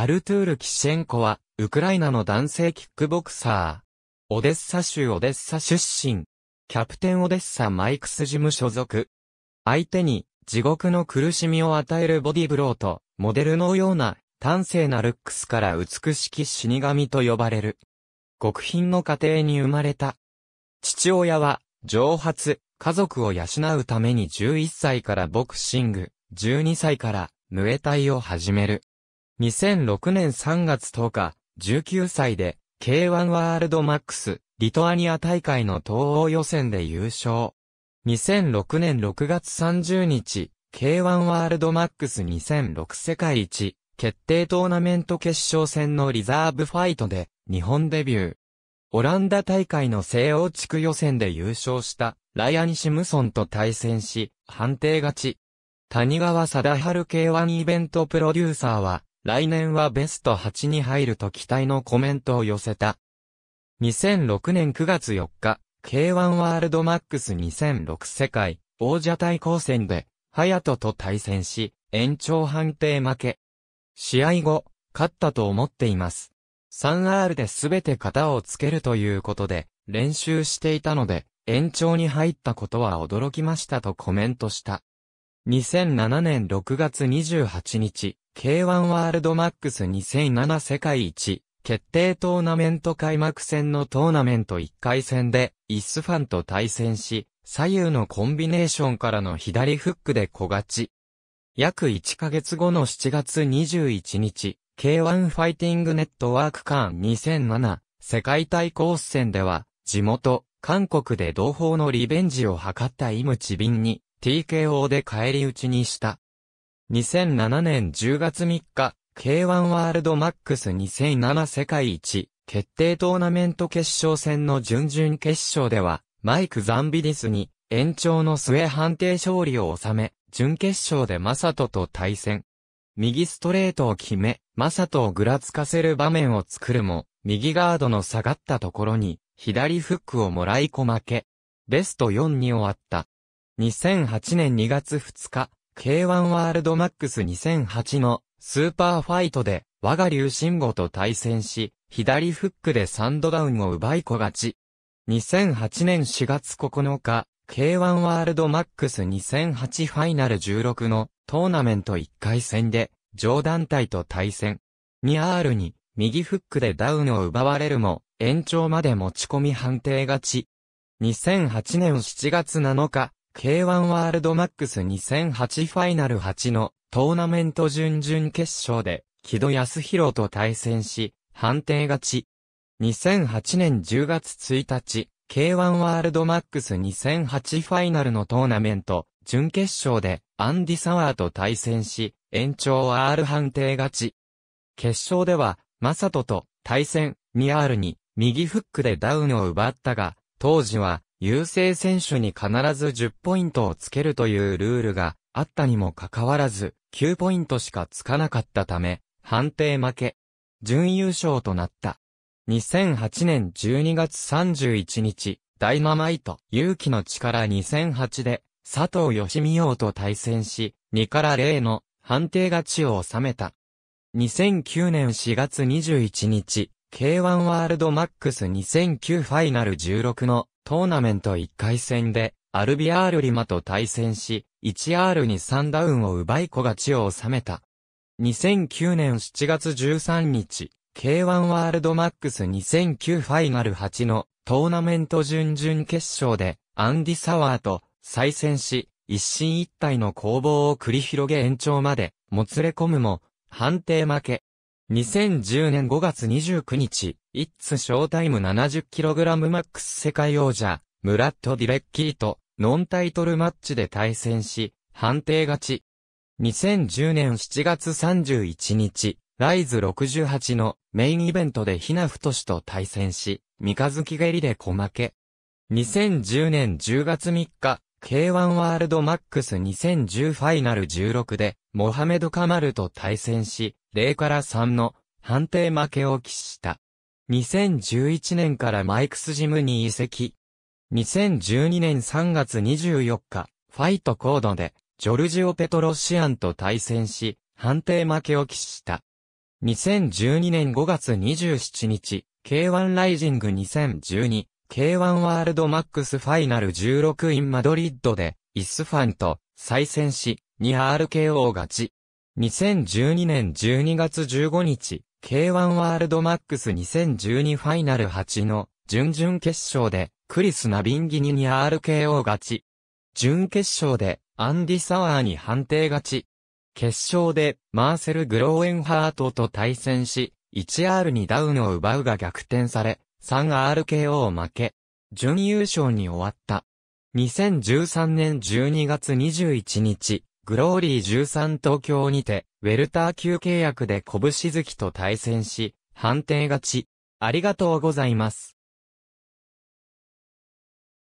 アルトゥール・キシェンコは、ウクライナの男性キックボクサー。オデッサ州オデッサ出身。キャプテンオデッサマイクス事務所属。相手に、地獄の苦しみを与えるボディブローと、モデルのような、端正なルックスから美しき死神と呼ばれる。極貧の家庭に生まれた。父親は、蒸発、家族を養うために11歳からボクシング、12歳から、ムエタイを始める。2006年3月10日、19歳で、K1 ワールドマックス、リトアニア大会の東欧予選で優勝。2006年6月30日、K1 ワールドマックス2006世界一、決定トーナメント決勝戦のリザーブファイトで、日本デビュー。オランダ大会の西欧地区予選で優勝したライアニ・シムソンと対戦し、判定勝ち。谷川貞治 K1 イベントプロデューサーは、来年はベスト8に入ると期待のコメントを寄せた。2006年9月4日、K1 ワールドマックス2006世界王者対抗戦で、ハヤトと対戦し、延長判定負け。試合後、勝ったと思っています。3R で全て型をつけるということで、練習していたので、延長に入ったことは驚きましたとコメントした。2007年6月28日、K1 ワールドマックス2007世界一決定トーナメント開幕戦のトーナメント1回戦で、イスファンと対戦し、左右のコンビネーションからの左フックで小勝ち。約1ヶ月後の7月21日、K1 ファイティングネットワーク間2007世界対抗戦では、地元、韓国で同胞のリベンジを図ったイムチビンに、TKO で返り討ちにした。2007年10月3日、K1 ワールドマックス2007世界一決定トーナメント決勝戦の準々決勝では、マイク・ザンビディスに延長の末判定勝利を収め、準決勝でマサトと対戦。右ストレートを決め、マサトをぐらつかせる場面を作るも、右ガードの下がったところに、左フックをもらい込まけ。ベスト4に終わった。2008年2月2日、K1 ワールドマックス2008のスーパーファイトで、我が流信吾と対戦し、左フックでサンドダウンを奪い子勝ち。2008年4月9日、K1 ワールドマックス2008ファイナル16のトーナメント1回戦で、上団体と対戦。2R に、右フックでダウンを奪われるも、延長まで持ち込み判定勝ち。2008年7月7日、K1 ワールドマックス2008ファイナル8のトーナメント準々決勝で、木戸康弘と対戦し、判定勝ち。2008年10月1日、K1 ワールドマックス2008ファイナルのトーナメント、準決勝で、アンディ・サワーと対戦し、延長 R 判定勝ち。決勝では、マサトと対戦 2R に右フックでダウンを奪ったが、当時は優勢選手に必ず10ポイントをつけるというルールがあったにもかかわらず、9ポイントしかつかなかったため、判定負け、準優勝となった。2008年12月31日、大イナマイト、勇気の力2008で、佐藤義美洋と対戦し、2から0の判定勝ちを収めた。2009年4月21日、K1 ワールドマックス2009ファイナル16のトーナメント1回戦で、アルビアールリマと対戦し、1R に3ダウンを奪い子勝ちを収めた。2009年7月13日、K1 ワールドマックス2009ファイナル8のトーナメント準々決勝で、アンディ・サワーと再戦し、一進一退の攻防を繰り広げ延長まで、もつれ込むも、判定負け、2010年5月29日、イッツショータイム 70kg マックス世界王者、ムラット・ディレッキーとノンタイトルマッチで対戦し、判定勝ち。2010年7月31日、ライズ68のメインイベントでヒナフトシと対戦し、三日月蹴りで小負け。2010年10月3日、K1 ワールドマックス2010ファイナル16で、モハメド・カマルと対戦し、0から3の判定負けを喫した。2011年からマイクスジムに移籍。2012年3月24日、ファイトコードで、ジョルジオ・ペトロシアンと対戦し、判定負けを喫した。2012年5月27日、K1 ライジング2012、K1 ワールドマックスファイナル16インマドリッドで、イスファンと再戦し、2RKO 勝ち。2012年12月15日、K1 ワールドマックス2012ファイナル8の準々決勝でクリス・ナビンギニに RKO 勝ち。準決勝でアンディ・サワーに判定勝ち。決勝でマーセル・グローエンハートと対戦し、1 r にダウンを奪うが逆転され、3RKO 負け。準優勝に終わった。2013年12月21日、グローリー13東京にて、ウェルター級契約で拳月と対戦し、判定勝ち。ありがとうございます。